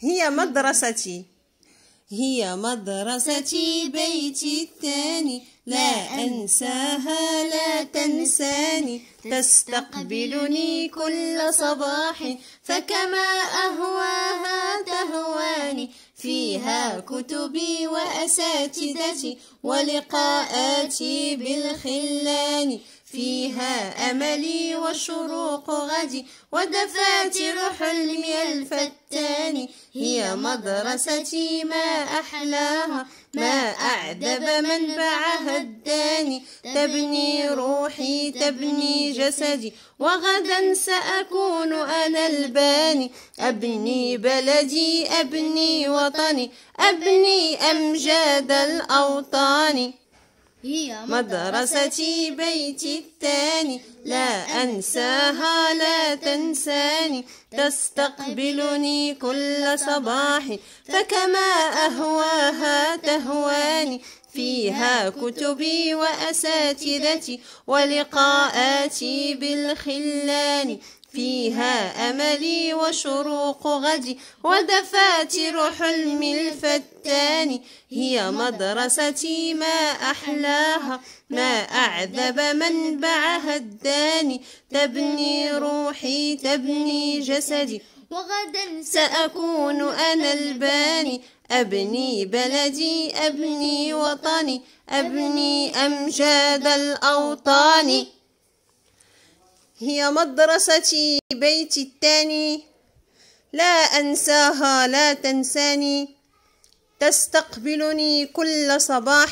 هي مدرستي هي مدرستي بيتي الثاني لا أنساها لا تنساني تستقبلني كل صباح فكما أهواها تهواني فيها كتبي وأساتذتي ولقاءاتي بالخلان فيها أملي وشروق غدي ودفاتر حلمي الفتان هي مدرستي ما أحلاها ما أعدب بعها الداني تبني روحي تبني جسدي وغدا سأكون أنا الباني أبني بلدي أبني وطني أبني أمجاد الأوطان هي مدرستي بيتي الثاني لا أنساها لا تنساني تستقبلني كل صباح فكما أهواها تهواني فيها كتبي وأساتذتي ولقاءاتي بالخلان فيها أملي وشروق غدي ودفاتر حلم الفتان هي مدرستي ما أحلاها ما أعذب من بعها الداني تبني روحي تبني جسدي وغدا سأكون أنا الباني أبني بلدي أبني وطني أبني أمجاد الأوطان هي مدرستي بيتي الثاني لا أنساها لا تنساني تستقبلني كل صباح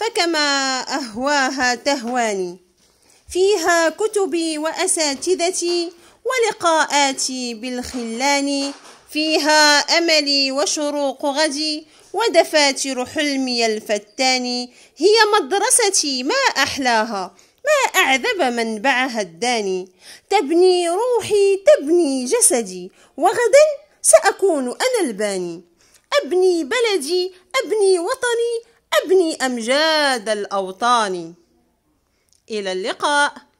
فكما أهواها تهواني فيها كتبي وأساتذتي ولقاءاتي بالخلان فيها أملي وشروق غدي ودفاتر حلمي الفتان هي مدرستي ما أحلاها ما أعذب من بعها الداني تبني روحي تبني جسدي وغدا سأكون أنا الباني أبني بلدي أبني وطني أبني أمجاد الأوطان إلى اللقاء